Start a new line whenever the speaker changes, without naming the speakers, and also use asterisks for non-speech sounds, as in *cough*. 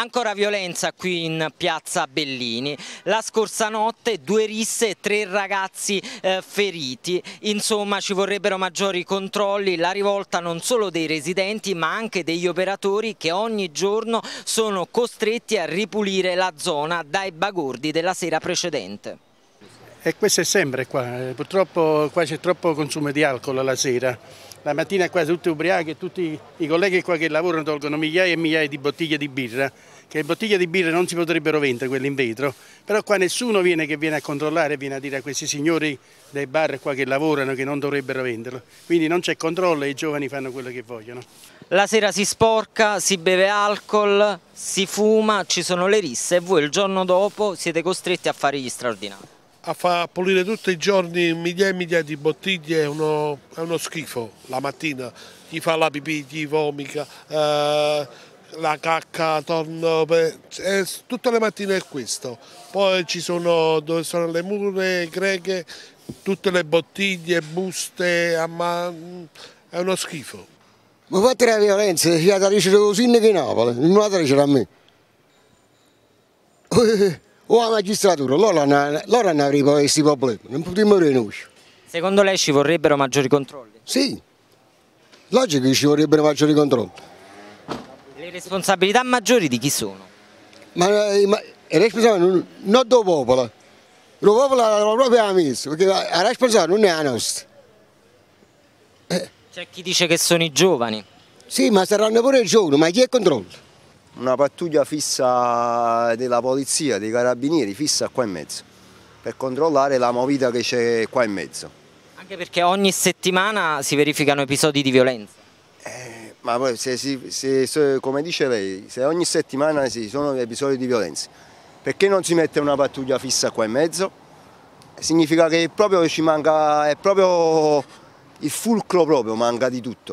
Ancora violenza qui in piazza Bellini. La scorsa notte due risse e tre ragazzi eh, feriti. Insomma ci vorrebbero maggiori controlli, la rivolta non solo dei residenti ma anche degli operatori che ogni giorno sono costretti a ripulire la zona dai bagordi della sera precedente.
E questo è sempre qua, eh, purtroppo qua c'è troppo consumo di alcol la sera. La mattina qua tutti ubriachi, e tutti i colleghi qua che lavorano tolgono migliaia e migliaia di bottiglie di birra, che bottiglie di birra non si potrebbero vendere quelle in vetro, però qua nessuno viene che viene a controllare, viene a dire a questi signori dei bar qua che lavorano che non dovrebbero venderlo. Quindi non c'è controllo e i giovani fanno quello che vogliono. La sera si sporca,
si beve alcol, si fuma, ci sono le risse e voi il giorno dopo siete costretti a fare gli straordinari
a far pulire tutti i giorni migliaia e migliaia di bottiglie è uno, è uno schifo la mattina, gli fa la pipì, gli vomica, eh, la cacca, torno, eh, tutte le mattine è questo. Poi ci sono dove sono le mura greche, tutte le bottiglie, buste, ma è uno schifo.
Ma fate la violenza, si ha da ricevere così che Napoli, non la ricevere a me. *laughs* o la magistratura, loro, hanno avuto questi problemi, non potremmo rinunciare.
Secondo lei ci vorrebbero
maggiori controlli? Sì, logico che ci vorrebbero maggiori controlli.
Le responsabilità maggiori di chi sono? Ma, eh, ma è eh, responsabile non del
popolo, il popolo è la propria amministra, perché la responsabilità non è la nostra.
Eh. C'è chi dice che sono i giovani.
Sì, ma saranno pure i giovani, ma chi è controllo? una pattuglia fissa della polizia, dei carabinieri, fissa qua in mezzo, per controllare la movita che c'è qua in mezzo.
Anche perché ogni settimana si verificano episodi di violenza.
Eh, ma poi, se, se, se, come dice lei, se ogni settimana ci sono episodi di violenza, perché non si mette una pattuglia fissa qua in mezzo? Significa che proprio ci manca, è proprio il fulcro proprio manca di tutto.